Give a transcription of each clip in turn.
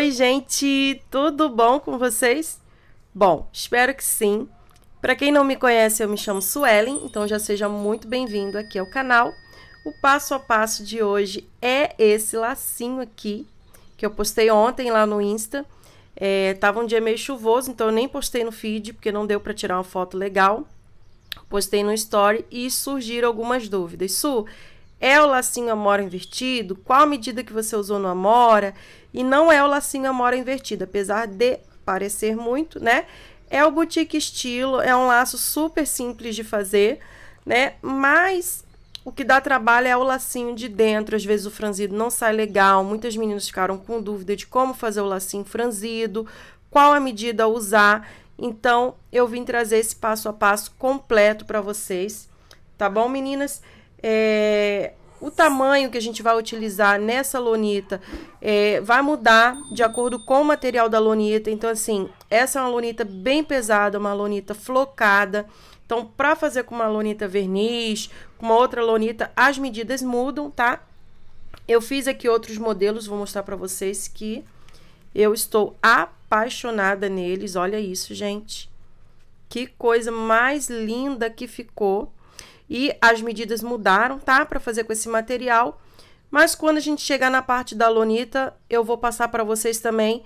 Oi, gente, tudo bom com vocês? Bom, espero que sim. Para quem não me conhece, eu me chamo Suelen, então já seja muito bem-vindo aqui ao canal. O passo a passo de hoje é esse lacinho aqui, que eu postei ontem lá no Insta. É, tava um dia meio chuvoso, então eu nem postei no feed, porque não deu para tirar uma foto legal. Postei no story e surgiram algumas dúvidas. Su, é o lacinho amora invertido, qual medida que você usou no amora, e não é o lacinho amora invertido, apesar de parecer muito, né? É o boutique estilo, é um laço super simples de fazer, né? Mas o que dá trabalho é o lacinho de dentro, às vezes o franzido não sai legal, muitas meninas ficaram com dúvida de como fazer o lacinho franzido, qual a medida a usar. Então, eu vim trazer esse passo a passo completo para vocês, tá bom, meninas? É, o tamanho que a gente vai utilizar nessa lonita é, vai mudar de acordo com o material da lonita. Então, assim, essa é uma lonita bem pesada, uma lonita flocada. Então, para fazer com uma lonita verniz, com uma outra lonita, as medidas mudam, tá? Eu fiz aqui outros modelos, vou mostrar para vocês que eu estou apaixonada neles. Olha isso, gente. Que coisa mais linda que ficou e as medidas mudaram, tá? Para fazer com esse material. Mas quando a gente chegar na parte da lonita, eu vou passar para vocês também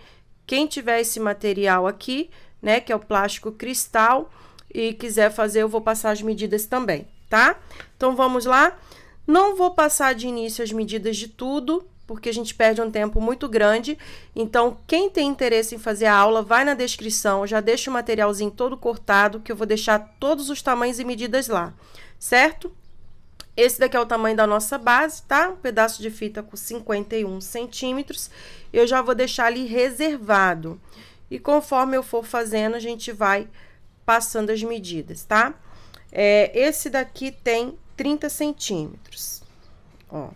quem tiver esse material aqui, né, que é o plástico cristal e quiser fazer, eu vou passar as medidas também, tá? Então vamos lá. Não vou passar de início as medidas de tudo, porque a gente perde um tempo muito grande. Então, quem tem interesse em fazer a aula, vai na descrição, já deixa o materialzinho todo cortado, que eu vou deixar todos os tamanhos e medidas lá, certo? Esse daqui é o tamanho da nossa base, tá? Um pedaço de fita com 51 centímetros. Eu já vou deixar ali reservado. E conforme eu for fazendo, a gente vai passando as medidas, tá? É, esse daqui tem 30 centímetros, ó.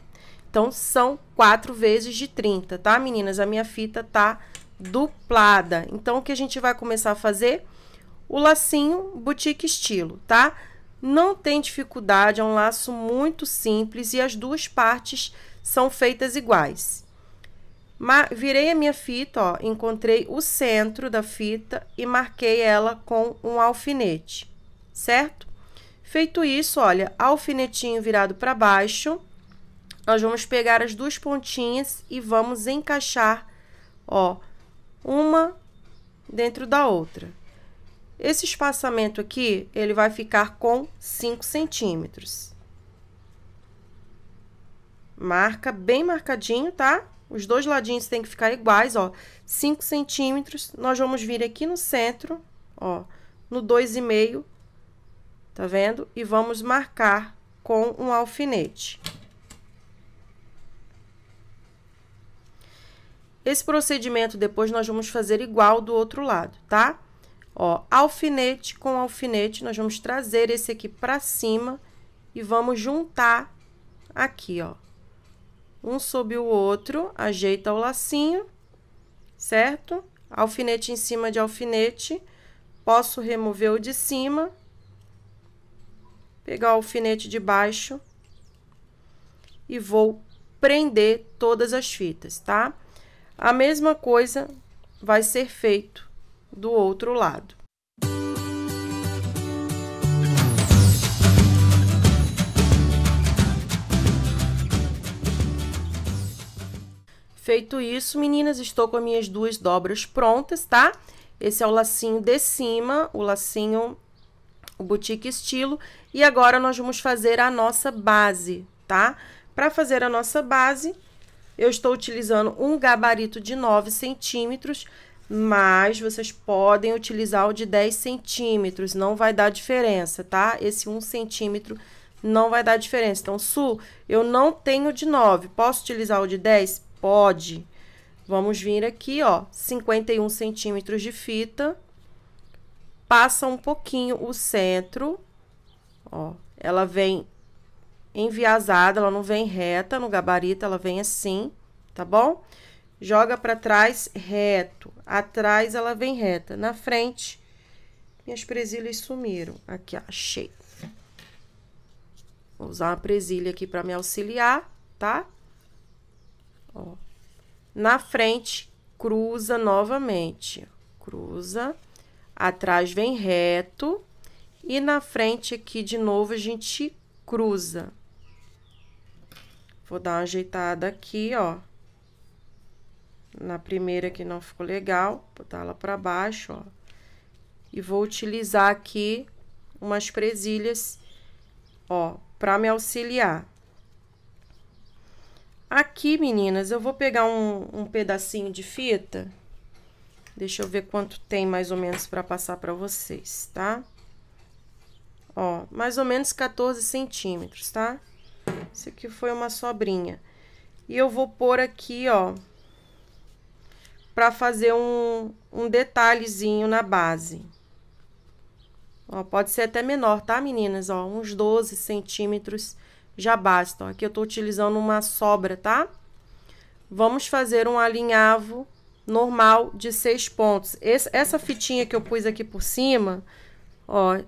Então, são quatro vezes de 30, tá, meninas? A minha fita tá duplada. Então, o que a gente vai começar a fazer? O lacinho boutique estilo, tá? Não tem dificuldade, é um laço muito simples e as duas partes são feitas iguais. Ma virei a minha fita, ó, encontrei o centro da fita e marquei ela com um alfinete, certo? Feito isso, olha, alfinetinho virado para baixo, nós vamos pegar as duas pontinhas e vamos encaixar, ó, uma dentro da outra. Esse espaçamento aqui, ele vai ficar com 5 centímetros. Marca bem marcadinho, tá? Os dois ladinhos tem que ficar iguais, ó. 5 centímetros, nós vamos vir aqui no centro, ó, no 2,5, tá vendo? E vamos marcar com um alfinete. Esse procedimento depois nós vamos fazer igual do outro lado, tá? Ó, alfinete com alfinete, nós vamos trazer esse aqui para cima e vamos juntar aqui, ó. Um sob o outro, ajeita o lacinho, certo? Alfinete em cima de alfinete, posso remover o de cima, pegar o alfinete de baixo e vou prender todas as fitas, tá? Tá? A mesma coisa vai ser feito do outro lado. Feito isso, meninas, estou com as minhas duas dobras prontas, tá? Esse é o lacinho de cima, o lacinho o boutique estilo, e agora nós vamos fazer a nossa base, tá? Para fazer a nossa base, eu estou utilizando um gabarito de 9 centímetros, mas vocês podem utilizar o de 10 centímetros, não vai dar diferença, tá? Esse 1 centímetro não vai dar diferença. Então, su, eu não tenho de 9, posso utilizar o de 10? Pode. Vamos vir aqui, ó, 51 centímetros de fita, passa um pouquinho o centro, ó, ela vem enviazada, ela não vem reta no gabarito, ela vem assim, tá bom? Joga para trás reto, atrás ela vem reta, na frente minhas presilhas sumiram. Aqui, ó, achei. Vou usar uma presilha aqui para me auxiliar, tá? Ó. Na frente, cruza novamente. Cruza. Atrás vem reto. E na frente aqui, de novo, a gente cruza. Vou dar uma ajeitada aqui, ó. Na primeira que não ficou legal, botar ela pra baixo, ó. E vou utilizar aqui umas presilhas, ó, pra me auxiliar. Aqui, meninas, eu vou pegar um, um pedacinho de fita. Deixa eu ver quanto tem mais ou menos pra passar pra vocês, tá? Ó, mais ou menos 14 centímetros, Tá? Isso aqui foi uma sobrinha. E eu vou pôr aqui, ó, pra fazer um, um detalhezinho na base. Ó, pode ser até menor, tá, meninas? Ó, uns 12 centímetros já bastam. Aqui eu tô utilizando uma sobra, tá? Vamos fazer um alinhavo normal de seis pontos. Esse, essa fitinha que eu pus aqui por cima, ó,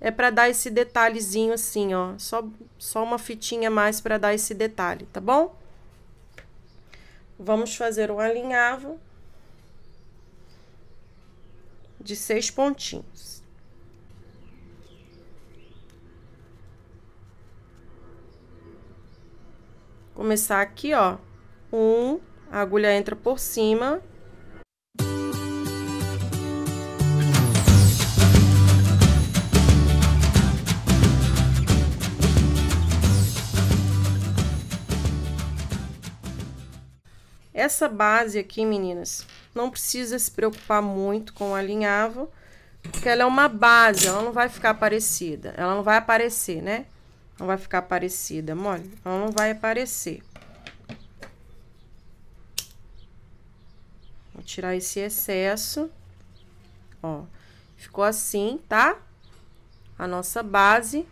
é para dar esse detalhezinho assim, ó. Só, só uma fitinha mais para dar esse detalhe, tá bom? Vamos fazer um alinhavo de seis pontinhos. Começar aqui, ó. Um, a agulha entra por cima, Essa base aqui, meninas, não precisa se preocupar muito com o alinhavo, porque ela é uma base, ela não vai ficar parecida. Ela não vai aparecer, né? Não vai ficar parecida, mole. Ela não vai aparecer. Vou tirar esse excesso. Ó, ficou assim, tá? A nossa base.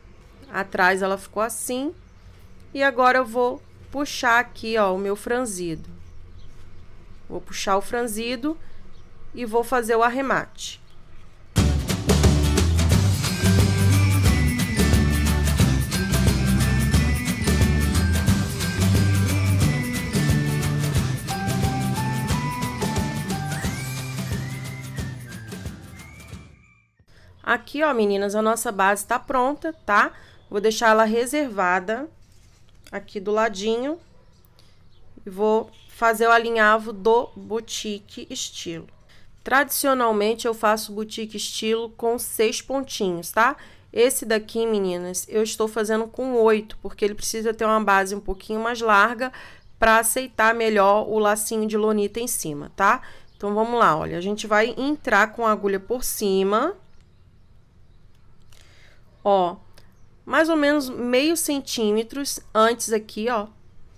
Atrás ela ficou assim. E agora eu vou puxar aqui, ó, o meu franzido. Vou puxar o franzido e vou fazer o arremate. Aqui, ó, meninas, a nossa base tá pronta, tá? Vou deixar ela reservada aqui do ladinho. E vou fazer o alinhavo do boutique estilo. Tradicionalmente eu faço boutique estilo com seis pontinhos, tá? Esse daqui, meninas, eu estou fazendo com oito, porque ele precisa ter uma base um pouquinho mais larga para aceitar melhor o lacinho de lonita em cima, tá? Então, vamos lá, olha, a gente vai entrar com a agulha por cima, ó, mais ou menos meio centímetros antes aqui, ó,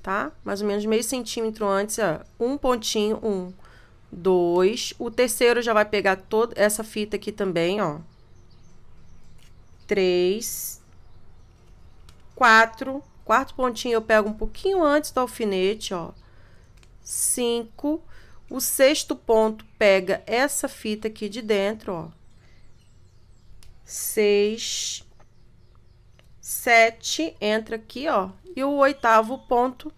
tá? Mais ou menos meio centímetro antes, ó, um pontinho, um, dois. O terceiro já vai pegar toda essa fita aqui também, ó. Três, quatro. Quarto pontinho eu pego um pouquinho antes do alfinete, ó. Cinco. O sexto ponto pega essa fita aqui de dentro, ó. Seis 7 entra aqui, ó, e o oitavo ponto,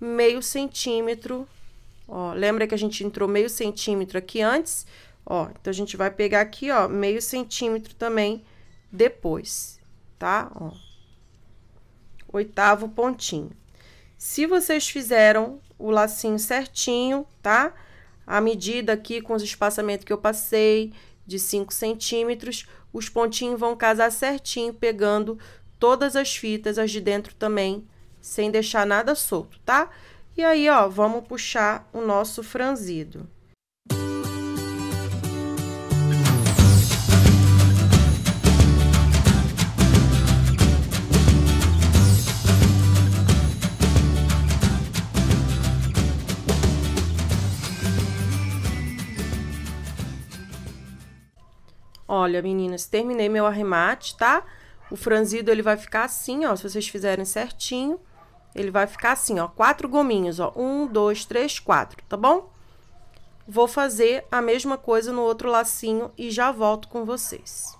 meio centímetro, ó. Lembra que a gente entrou meio centímetro aqui antes? Ó, então a gente vai pegar aqui, ó, meio centímetro também depois, tá? Ó. Oitavo pontinho. Se vocês fizeram o lacinho certinho, tá? A medida aqui com os espaçamentos que eu passei de 5 centímetros, os pontinhos vão casar certinho, pegando todas as fitas, as de dentro também, sem deixar nada solto, tá? E aí, ó, vamos puxar o nosso franzido. Olha, meninas, terminei meu arremate, tá? O franzido ele vai ficar assim, ó, se vocês fizerem certinho, ele vai ficar assim, ó, quatro gominhos, ó, um, dois, três, quatro, tá bom? Vou fazer a mesma coisa no outro lacinho e já volto com vocês.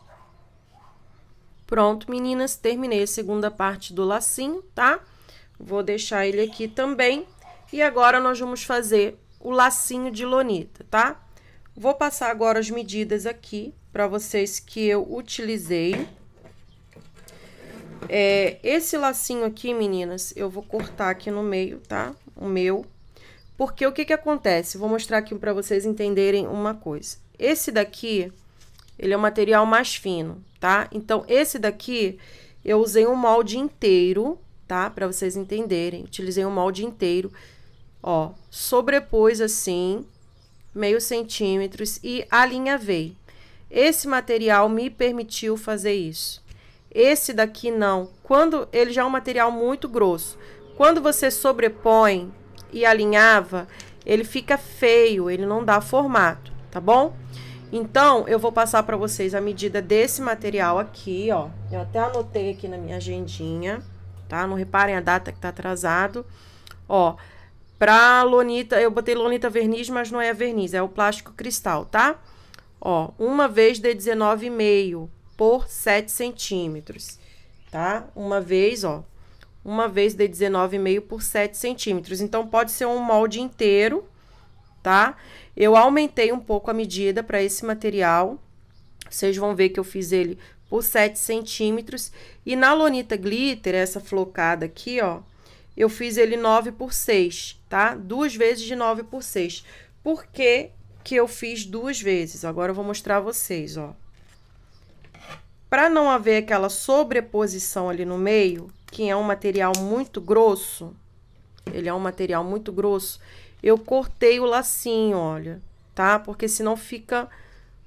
Pronto, meninas, terminei a segunda parte do lacinho, tá? Vou deixar ele aqui também. E agora, nós vamos fazer o lacinho de lonita, tá? Vou passar agora as medidas aqui para vocês que eu utilizei. É, esse lacinho aqui, meninas, eu vou cortar aqui no meio, tá? O meu. Porque o que que acontece? Vou mostrar aqui pra vocês entenderem uma coisa. Esse daqui, ele é o material mais fino, tá? Então, esse daqui, eu usei um molde inteiro, tá? Pra vocês entenderem. Utilizei um molde inteiro. Ó, sobrepôs assim, meio centímetros e alinhavei. Esse material me permitiu fazer isso. Esse daqui não. Quando ele já é um material muito grosso. Quando você sobrepõe e alinhava, ele fica feio, ele não dá formato, tá bom? Então, eu vou passar para vocês a medida desse material aqui, ó. Eu até anotei aqui na minha agendinha, tá? Não reparem a data que tá atrasado. Ó, pra lonita, eu botei lonita verniz, mas não é a verniz, é o plástico cristal, tá? Ó, uma vez de 19,5 por 7 centímetros, tá? Uma vez, ó, uma vez de 19,5 por 7 centímetros. Então, pode ser um molde inteiro, tá? Eu aumentei um pouco a medida para esse material. Vocês vão ver que eu fiz ele por 7 centímetros. E na lonita glitter, essa flocada aqui, ó, eu fiz ele 9 por 6, tá? Duas vezes de 9 por 6. Por que que eu fiz duas vezes? Agora eu vou mostrar a vocês, ó. Para não haver aquela sobreposição ali no meio, que é um material muito grosso, ele é um material muito grosso, eu cortei o lacinho, olha, tá? Porque senão fica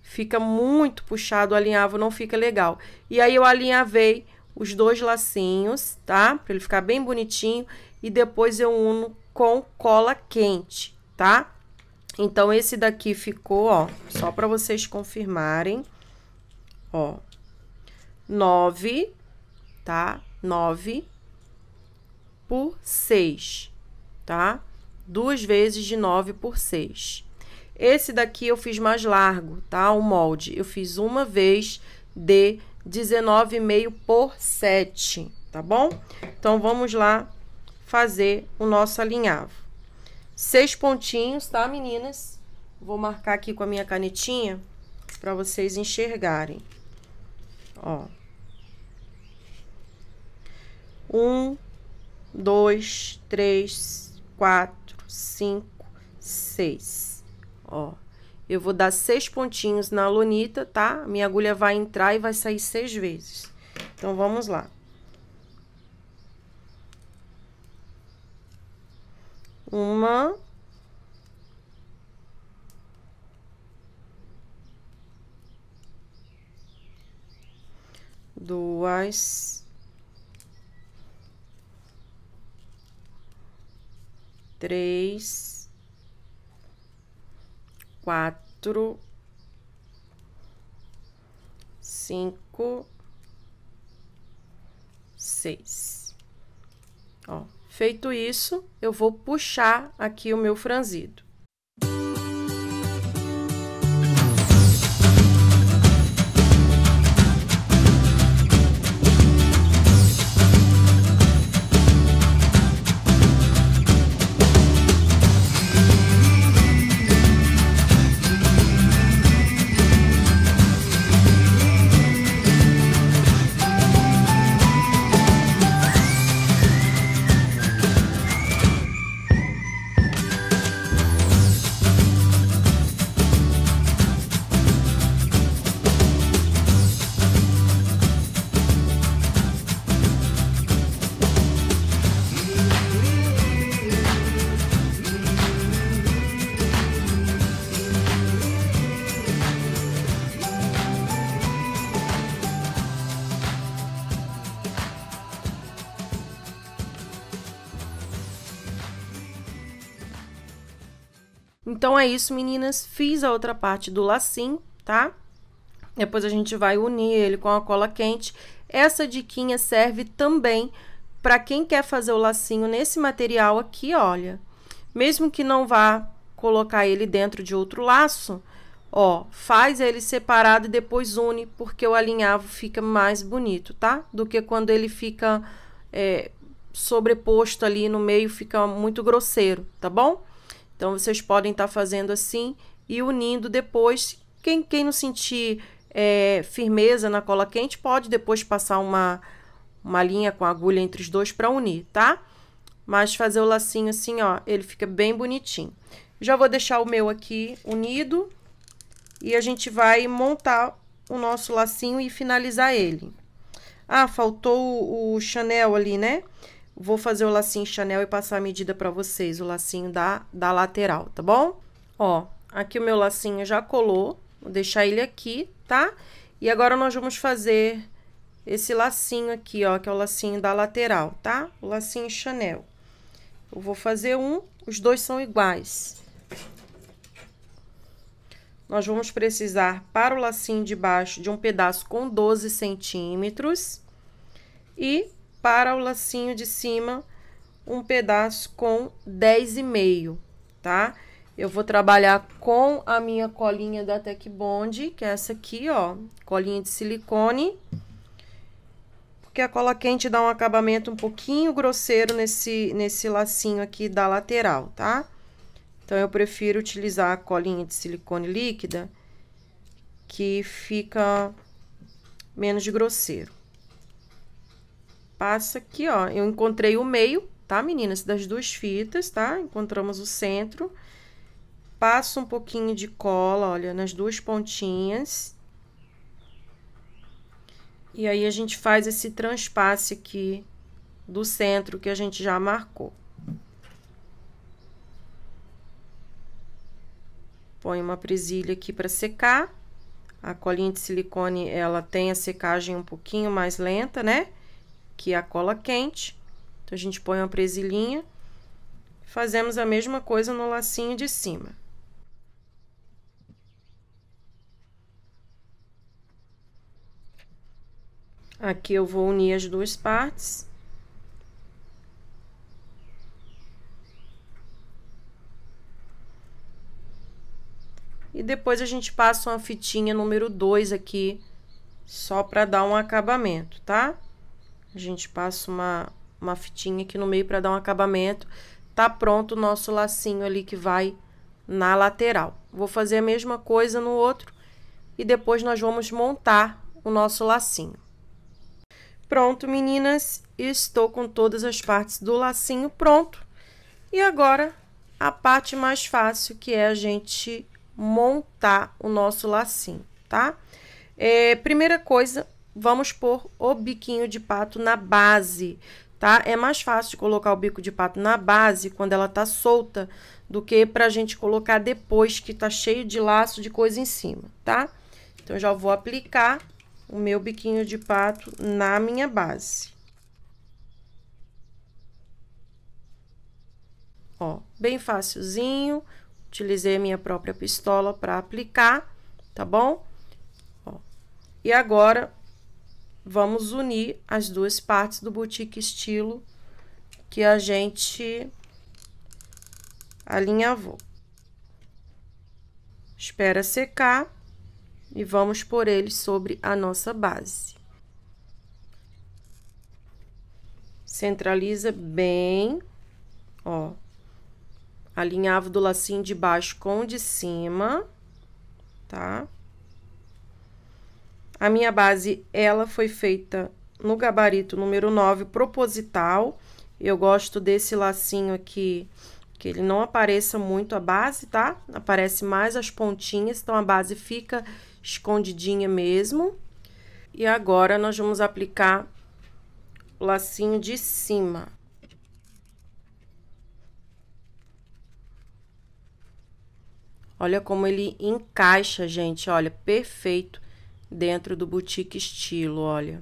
fica muito puxado, alinhavo não fica legal. E aí eu alinhavei os dois lacinhos, tá? Para ele ficar bem bonitinho e depois eu uno com cola quente, tá? Então esse daqui ficou, ó, só para vocês confirmarem. Ó, 9, tá? 9 por 6, tá? Duas vezes de 9 por 6. Esse daqui eu fiz mais largo, tá? O molde. Eu fiz uma vez de 19,5 por 7, tá bom? Então, vamos lá fazer o nosso alinhavo. Seis pontinhos, tá, meninas? Vou marcar aqui com a minha canetinha para vocês enxergarem. Ó um, dois, três, quatro, cinco, seis. Ó, eu vou dar seis pontinhos na lunita, tá? Minha agulha vai entrar e vai sair seis vezes. Então, vamos lá. Uma. Duas três, quatro, cinco, seis. Ó, feito isso, eu vou puxar aqui o meu franzido. Então é isso, meninas. Fiz a outra parte do lacinho, tá? Depois a gente vai unir ele com a cola quente. Essa diquinha serve também para quem quer fazer o lacinho nesse material aqui, olha. Mesmo que não vá colocar ele dentro de outro laço, ó, faz ele separado e depois une, porque o alinhavo fica mais bonito, tá? Do que quando ele fica é, sobreposto ali no meio, fica muito grosseiro, tá bom? Então vocês podem estar tá fazendo assim e unindo depois. Quem, quem não sentir é, firmeza na cola quente pode depois passar uma, uma linha com agulha entre os dois para unir, tá? Mas fazer o lacinho assim, ó, ele fica bem bonitinho. Já vou deixar o meu aqui unido e a gente vai montar o nosso lacinho e finalizar ele. Ah, faltou o, o Chanel ali, né? vou fazer o lacinho Chanel e passar a medida para vocês, o lacinho da, da lateral, tá bom? Ó, aqui o meu lacinho já colou, vou deixar ele aqui, tá? E agora nós vamos fazer esse lacinho aqui, ó, que é o lacinho da lateral, tá? O lacinho Chanel. Eu vou fazer um, os dois são iguais. Nós vamos precisar para o lacinho de baixo de um pedaço com 12 centímetros e para o lacinho de cima um pedaço com 10,5, tá? Eu vou trabalhar com a minha colinha da Tech Bond, que é essa aqui, ó, colinha de silicone. Porque a cola quente dá um acabamento um pouquinho grosseiro nesse, nesse lacinho aqui da lateral, tá? Então, eu prefiro utilizar a colinha de silicone líquida, que fica menos grosseiro passa aqui, ó, eu encontrei o meio, tá, meninas? Das duas fitas, tá? Encontramos o centro. Passo um pouquinho de cola, olha, nas duas pontinhas. E aí, a gente faz esse transpasse aqui do centro que a gente já marcou. Põe uma presilha aqui para secar. A colinha de silicone, ela tem a secagem um pouquinho mais lenta, né? que é a cola quente. Então, a gente põe uma presilhinha. Fazemos a mesma coisa no lacinho de cima. Aqui eu vou unir as duas partes. E depois a gente passa uma fitinha número 2 aqui, só para dar um acabamento, tá? Tá? A gente passa uma, uma fitinha aqui no meio para dar um acabamento. Tá pronto o nosso lacinho ali que vai na lateral. Vou fazer a mesma coisa no outro e depois nós vamos montar o nosso lacinho. Pronto, meninas, estou com todas as partes do lacinho pronto. E agora a parte mais fácil que é a gente montar o nosso lacinho, tá? É, primeira coisa, vamos pôr o biquinho de pato na base, tá? É mais fácil colocar o bico de pato na base quando ela tá solta do que pra gente colocar depois que tá cheio de laço de coisa em cima, tá? Então, já vou aplicar o meu biquinho de pato na minha base. Ó, bem facilzinho. Utilizei a minha própria pistola para aplicar, tá bom? Ó, e agora, vamos unir as duas partes do boutique estilo que a gente alinhavou. Espera secar e vamos pôr ele sobre a nossa base. Centraliza bem, ó. Alinhavo do lacinho de baixo com o de cima, tá? Tá? A minha base, ela foi feita no gabarito número 9, proposital. Eu gosto desse lacinho aqui, que ele não apareça muito a base, tá? Aparece mais as pontinhas, então a base fica escondidinha mesmo. E agora, nós vamos aplicar o lacinho de cima. Olha como ele encaixa, gente, olha, perfeito dentro do boutique estilo, olha.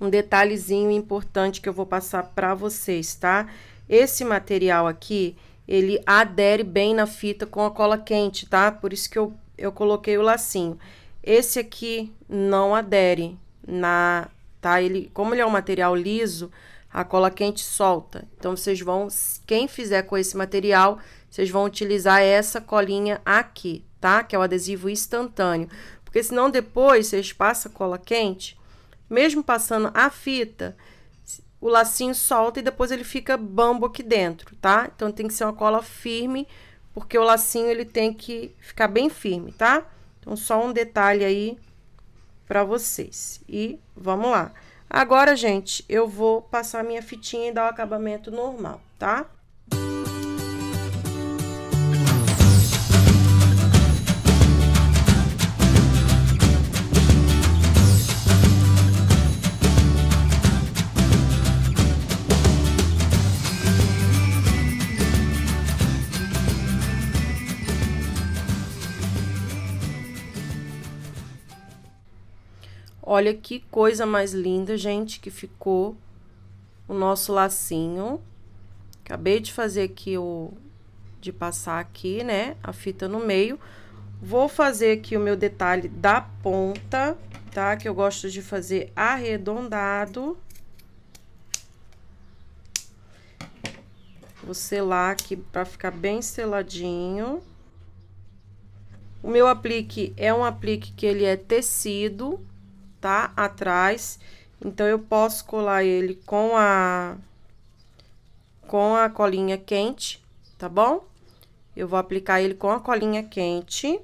Um detalhezinho importante que eu vou passar para vocês, tá? Esse material aqui, ele adere bem na fita com a cola quente, tá? Por isso que eu, eu coloquei o lacinho. Esse aqui não adere na, tá? Ele, como ele é um material liso, a cola quente solta. Então vocês vão, quem fizer com esse material, vocês vão utilizar essa colinha aqui, tá? Que é o adesivo instantâneo. Porque senão depois vocês passam cola quente, mesmo passando a fita, o lacinho solta e depois ele fica bambo aqui dentro, tá? Então tem que ser uma cola firme, porque o lacinho ele tem que ficar bem firme, tá? Então só um detalhe aí para vocês. E vamos lá. Agora, gente, eu vou passar minha fitinha e dar o acabamento normal, tá? Olha que coisa mais linda, gente, que ficou o nosso lacinho. Acabei de fazer aqui o... de passar aqui, né, a fita no meio. Vou fazer aqui o meu detalhe da ponta, tá? Que eu gosto de fazer arredondado. Vou selar aqui pra ficar bem seladinho. O meu aplique é um aplique que ele é tecido, tá? Atrás. Então, eu posso colar ele com a, com a colinha quente, tá bom? Eu vou aplicar ele com a colinha quente.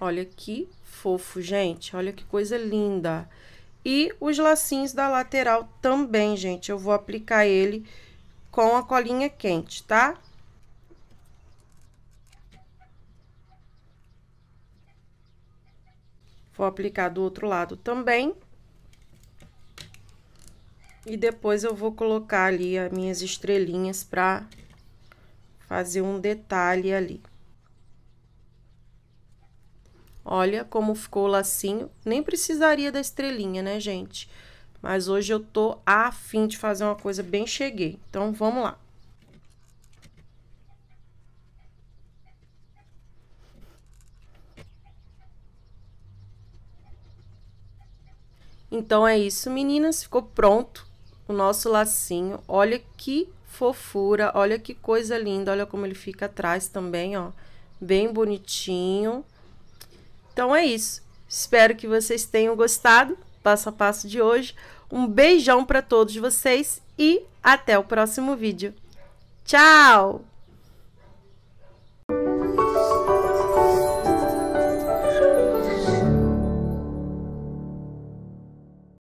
Olha que fofo, gente. Olha que coisa linda. E os lacinhos da lateral também, gente. Eu vou aplicar ele com a colinha quente, tá? Vou aplicar do outro lado também. E depois eu vou colocar ali as minhas estrelinhas pra fazer um detalhe ali. Olha como ficou o lacinho. Nem precisaria da estrelinha, né, gente? Mas hoje eu tô afim de fazer uma coisa bem cheguei. Então, vamos lá. Então é isso, meninas. Ficou pronto o nosso lacinho. Olha que fofura, olha que coisa linda. Olha como ele fica atrás também, ó. Bem bonitinho. Então é isso. Espero que vocês tenham gostado passo a passo de hoje. Um beijão para todos vocês e até o próximo vídeo. Tchau!